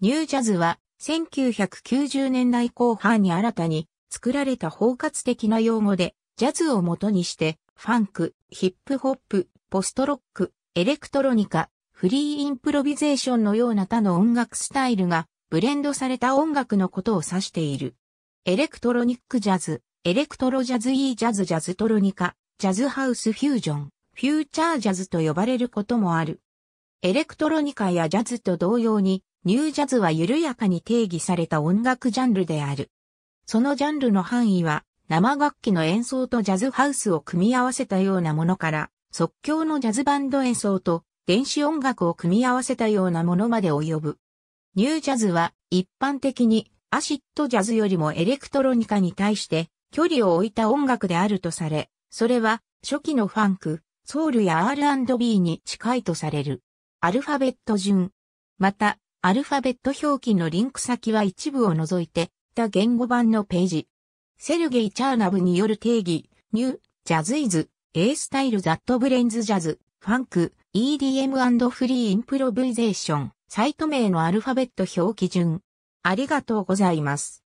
ニュージャズは1990年代後半に新たに作られた包括的な用語でジャズを元にしてファンク、ヒップホップ、ポストロック、エレクトロニカ、フリーインプロビゼーションのような他の音楽スタイルがブレンドされた音楽のことを指している。エレクトロニックジャズ、エレクトロジャズイージャズジャズトロニカ、ジャズハウスフュージョン、フューチャージャズと呼ばれることもある。エレクトロニカやジャズと同様にニュージャズは緩やかに定義された音楽ジャンルである。そのジャンルの範囲は、生楽器の演奏とジャズハウスを組み合わせたようなものから、即興のジャズバンド演奏と電子音楽を組み合わせたようなものまで及ぶ。ニュージャズは一般的にアシッドジャズよりもエレクトロニカに対して距離を置いた音楽であるとされ、それは初期のファンク、ソウルや R&B に近いとされる。アルファベット順。また、アルファベット表記のリンク先は一部を除いて、他言語版のページ。セルゲイ・チャーナブによる定義、ニュー、ジャズイズ、A スタイル・ザット・ブレンズ・ジャズ、ファンク、EDM& フリー・インプロビゼーション、サイト名のアルファベット表記順。ありがとうございます。